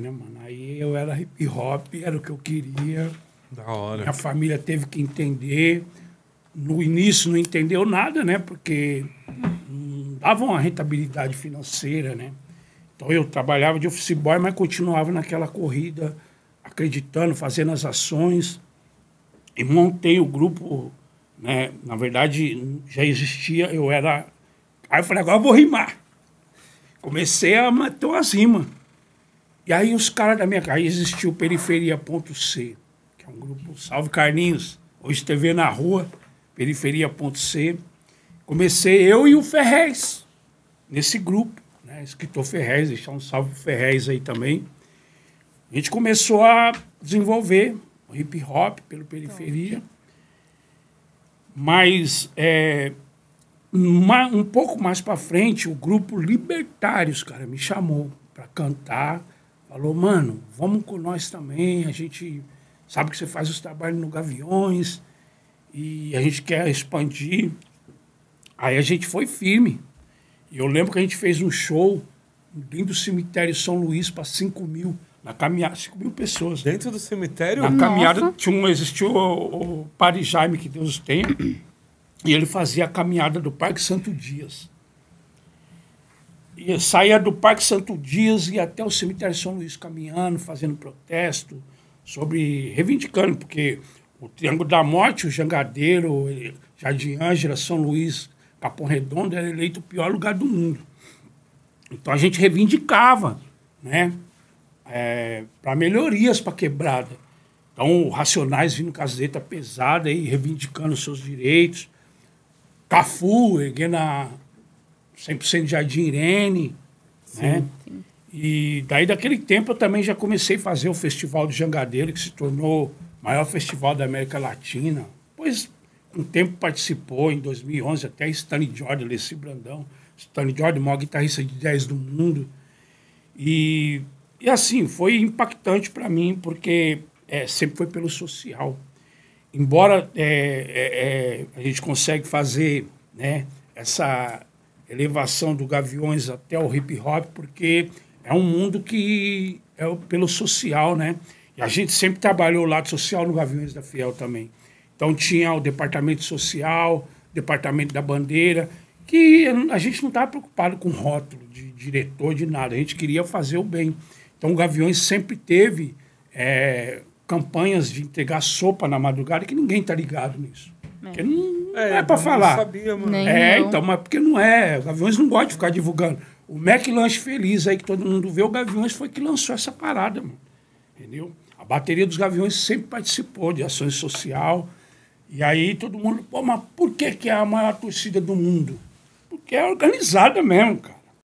né, mano? Aí eu era hip hop, era o que eu queria. Da hora. Minha família teve que entender. No início não entendeu nada, né? Porque não dava uma rentabilidade financeira, né? Então eu trabalhava de office boy, mas continuava naquela corrida, acreditando, fazendo as ações. E montei o grupo, né? Na verdade, já existia, eu era. Aí eu falei, agora eu vou rimar. Comecei a ter umas rimas. E aí os caras da minha casa, aí existiu Periferia.c, que é um grupo, salve Carlinhos, hoje TV é na rua, Periferia.c. Comecei eu e o Ferrez, nesse grupo, né? escritor Ferrez, deixar um salve pro Ferrez aí também. A gente começou a desenvolver o hip hop pelo Periferia, então, mas é, uma, um pouco mais para frente, o grupo Libertários, cara, me chamou para cantar Falou, mano, vamos com nós também. A gente sabe que você faz os trabalhos no Gaviões e a gente quer expandir. Aí a gente foi firme. E eu lembro que a gente fez um show dentro do cemitério São Luís para 5 mil, na caminhada, 5 mil pessoas. Dentro do cemitério? Na Nossa. caminhada tinha um, existiu o, o Padre Jaime, que Deus tem, e ele fazia a caminhada do Parque Santo Dias ia, saía do Parque Santo Dias e até o cemitério São Luís caminhando, fazendo protesto sobre reivindicando, porque o Triângulo da Morte, o Jangadeiro, Jardim Ângela, São Luís, Capão Redondo era eleito o pior lugar do mundo. Então a gente reivindicava, né, é, para melhorias para quebrada. Então, Racionais vindo com a zeta pesada e reivindicando os seus direitos. Cafu erguendo a, 100% Jardim Irene, sim, né? Sim. E daí daquele tempo eu também já comecei a fazer o Festival de Jangadeiro, que se tornou o maior festival da América Latina. Pois um tempo participou, em 2011, até Stanley Jordan, Leci Brandão. Stanley Jordan, o maior guitarrista de 10 do mundo. E, e assim, foi impactante para mim, porque é, sempre foi pelo social. Embora é, é, é a gente consegue fazer né, essa elevação do Gaviões até o hip hop, porque é um mundo que é pelo social, né? E a gente sempre trabalhou o lado social no Gaviões da Fiel também. Então tinha o departamento social, departamento da bandeira, que a gente não estava preocupado com rótulo de diretor, de nada. A gente queria fazer o bem. Então o Gaviões sempre teve é, campanhas de entregar sopa na madrugada que ninguém está ligado nisso. É. Porque não é, é para falar. Não sabia, mano. Nem é, eu. então, mas porque não é. Os Gaviões não gosta de ficar divulgando. O Mac Lanche Feliz aí que todo mundo vê, o Gaviões foi que lançou essa parada, mano. Entendeu? A bateria dos Gaviões sempre participou de ações social. E aí todo mundo, pô, mas por que, que é a maior torcida do mundo? Porque é organizada mesmo, cara.